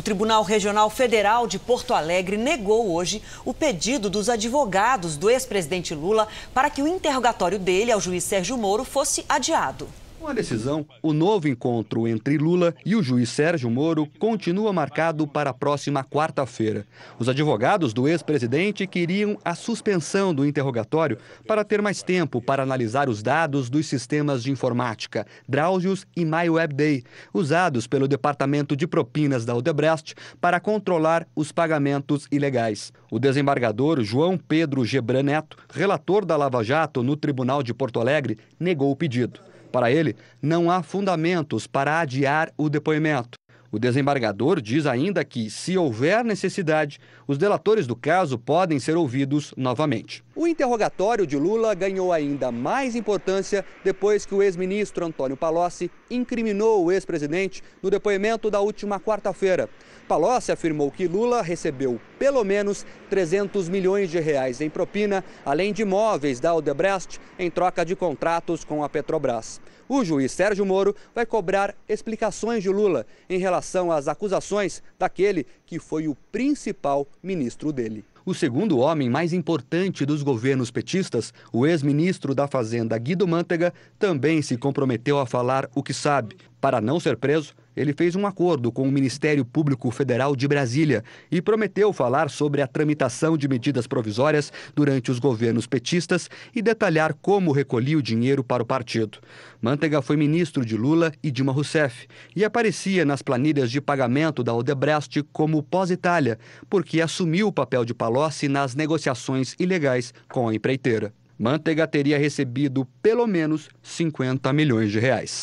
O Tribunal Regional Federal de Porto Alegre negou hoje o pedido dos advogados do ex-presidente Lula para que o interrogatório dele ao juiz Sérgio Moro fosse adiado. Com a decisão, o novo encontro entre Lula e o juiz Sérgio Moro continua marcado para a próxima quarta-feira. Os advogados do ex-presidente queriam a suspensão do interrogatório para ter mais tempo para analisar os dados dos sistemas de informática Drauzios e MyWebDay, usados pelo Departamento de Propinas da Odebrecht para controlar os pagamentos ilegais. O desembargador João Pedro Gebran Neto, relator da Lava Jato no Tribunal de Porto Alegre, negou o pedido. Para ele, não há fundamentos para adiar o depoimento. O desembargador diz ainda que, se houver necessidade, os delatores do caso podem ser ouvidos novamente. O interrogatório de Lula ganhou ainda mais importância depois que o ex-ministro Antônio Palocci incriminou o ex-presidente no depoimento da última quarta-feira. Palocci afirmou que Lula recebeu pelo menos 300 milhões de reais em propina, além de imóveis da Odebrecht em troca de contratos com a Petrobras. O juiz Sérgio Moro vai cobrar explicações de Lula em relação relação às acusações daquele que foi o principal ministro dele. O segundo homem mais importante dos governos petistas, o ex-ministro da Fazenda Guido Mantega, também se comprometeu a falar o que sabe. Para não ser preso, ele fez um acordo com o Ministério Público Federal de Brasília e prometeu falar sobre a tramitação de medidas provisórias durante os governos petistas e detalhar como recolhia o dinheiro para o partido. Mantega foi ministro de Lula e Dilma Rousseff e aparecia nas planilhas de pagamento da Odebrecht como pós-Itália, porque assumiu o papel de Palocci nas negociações ilegais com a empreiteira. Mantega teria recebido pelo menos 50 milhões de reais.